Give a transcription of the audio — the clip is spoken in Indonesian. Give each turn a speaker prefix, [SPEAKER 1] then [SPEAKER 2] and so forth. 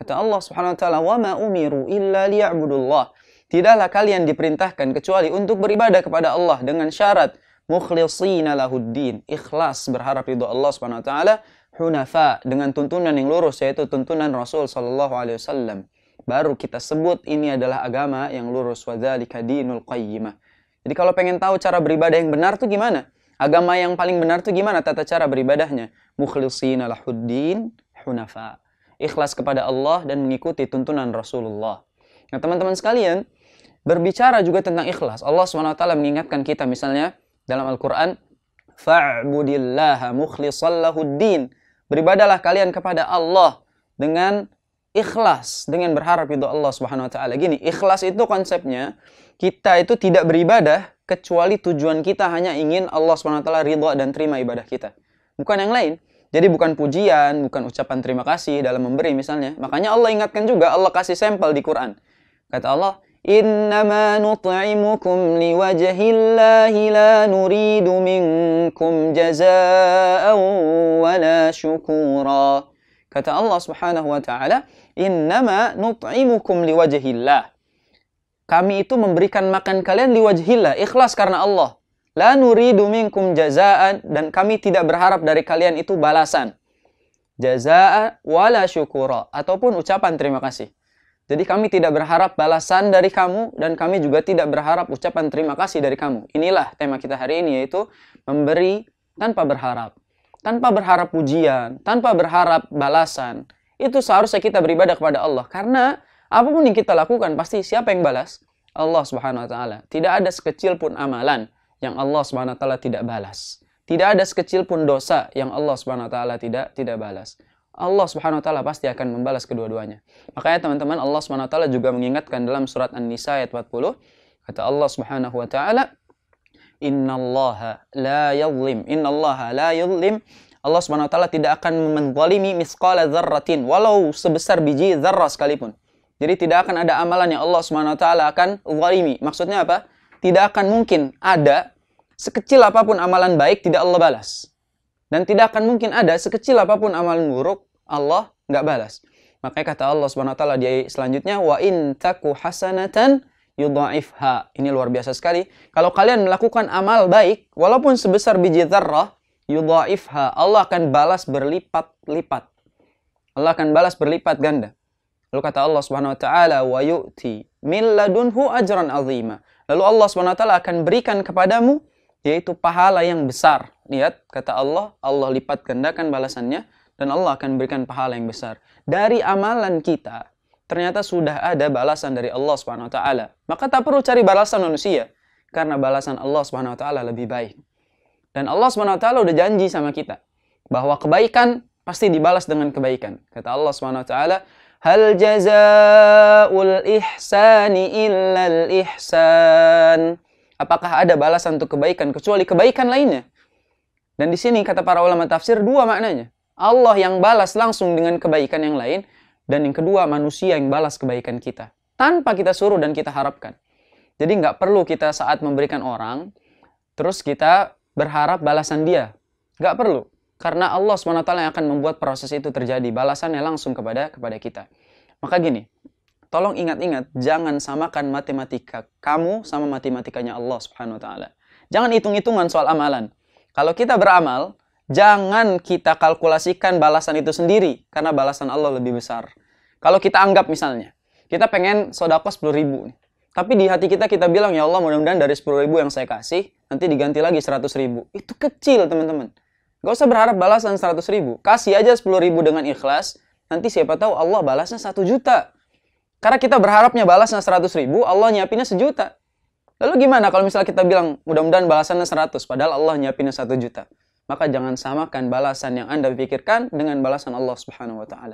[SPEAKER 1] Kata Allah Subhanahu wa taala, "Wa ma umiru illa liya'budullah." Tidaklah kalian diperintahkan kecuali untuk beribadah kepada Allah dengan syarat mukhlishina lahuddin, ikhlas berharap ridho Allah Subhanahu wa taala, hunafa dengan tuntunan yang lurus yaitu tuntunan Rasul sallallahu alaihi wasallam. Baru kita sebut ini adalah agama yang lurus wa dzalika dinul qayyimah. Jadi kalau pengen tahu cara beribadah yang benar tuh gimana? Agama yang paling benar tuh gimana tata cara beribadahnya? Mukhlishina lahuddin hunafa ikhlas kepada Allah dan mengikuti tuntunan Rasulullah. Nah, teman-teman sekalian, berbicara juga tentang ikhlas. Allah SWT mengingatkan kita misalnya dalam Al-Quran, Fa'budillaha mukhlisallahuddin. Beribadalah kalian kepada Allah dengan ikhlas, dengan berharap itu Allah Swt. wa Gini, ikhlas itu konsepnya kita itu tidak beribadah kecuali tujuan kita hanya ingin Allah Swt wa ridha dan terima ibadah kita. Bukan yang lain. Jadi bukan pujian, bukan ucapan terima kasih dalam memberi misalnya. Makanya Allah ingatkan juga, Allah kasih sampel di Quran. Kata Allah, Innama nut'imukum liwajahillahi la nuridu minkum jaza'an wala syukura. kata Allah Subhanahu wa taala innama nut'imukum liwajhillah kami itu memberikan makan kalian liwajhillah ikhlas karena Allah La nuridu minkum jazaan dan kami tidak berharap dari kalian itu balasan. Jazaa wala syukura ataupun ucapan terima kasih. Jadi kami tidak berharap balasan dari kamu dan kami juga tidak berharap ucapan terima kasih dari kamu. Inilah tema kita hari ini yaitu memberi tanpa berharap. Tanpa berharap pujian, tanpa berharap balasan. Itu seharusnya kita beribadah kepada Allah karena apapun yang kita lakukan pasti siapa yang balas? Allah Subhanahu wa taala. Tidak ada sekecil pun amalan yang Allah Subhanahu wa taala tidak balas. Tidak ada sekecil pun dosa yang Allah Subhanahu wa taala tidak tidak balas. Allah Subhanahu wa taala pasti akan membalas kedua-duanya. Makanya teman-teman Allah Subhanahu wa taala juga mengingatkan dalam surat An-Nisa ayat 40 kata Allah Subhanahu wa taala innallaha la yadhlim innallaha la yadhlim Allah Subhanahu wa taala tidak akan menzalimi misqala dzarratin walau sebesar biji dzarrah sekalipun. Jadi tidak akan ada amalan yang Allah Subhanahu wa taala akan zalimi. Maksudnya apa? tidak akan mungkin ada sekecil apapun amalan baik tidak Allah balas. Dan tidak akan mungkin ada sekecil apapun amalan buruk Allah nggak balas. Makanya kata Allah Subhanahu wa taala di selanjutnya wa in taku hasanatan yudhaifha. Ini luar biasa sekali. Kalau kalian melakukan amal baik walaupun sebesar biji zarrah, yudhaifha, Allah akan balas berlipat-lipat. Allah akan balas berlipat ganda. Lalu kata Allah Subhanahu wa taala wa yu'ti min ladunhu ajran azima. Lalu Allah SWT akan berikan kepadamu yaitu pahala yang besar. Lihat, kata Allah, Allah lipat gandakan balasannya dan Allah akan berikan pahala yang besar. Dari amalan kita, ternyata sudah ada balasan dari Allah swt. Maka tak perlu cari balasan manusia karena balasan Allah swt lebih baik. Dan Allah swt udah janji sama kita bahwa kebaikan pasti dibalas dengan kebaikan. Kata Allah swt. Hal jazaul ihsani illal ihsan. Apakah ada balasan untuk kebaikan kecuali kebaikan lainnya? Dan di sini kata para ulama tafsir dua maknanya. Allah yang balas langsung dengan kebaikan yang lain dan yang kedua manusia yang balas kebaikan kita tanpa kita suruh dan kita harapkan. Jadi nggak perlu kita saat memberikan orang terus kita berharap balasan dia. Nggak perlu. Karena Allah SWT yang akan membuat proses itu terjadi. Balasannya langsung kepada kepada kita. Maka gini, tolong ingat-ingat jangan samakan matematika kamu sama matematikanya Allah Subhanahu wa taala. Jangan hitung-hitungan soal amalan. Kalau kita beramal, jangan kita kalkulasikan balasan itu sendiri karena balasan Allah lebih besar. Kalau kita anggap misalnya, kita pengen sodako 10 ribu. Tapi di hati kita kita bilang, ya Allah mudah-mudahan dari 10 ribu yang saya kasih, nanti diganti lagi 100 ribu. Itu kecil teman-teman. Gak usah berharap balasan 100 ribu. Kasih aja 10 ribu dengan ikhlas. Nanti siapa tahu Allah balasnya 1 juta. Karena kita berharapnya balasnya 100 ribu, Allah nyiapinnya sejuta. Lalu gimana kalau misalnya kita bilang, mudah-mudahan balasannya 100, padahal Allah nyiapinnya 1 juta. Maka jangan samakan balasan yang Anda pikirkan dengan balasan Allah Subhanahu wa taala.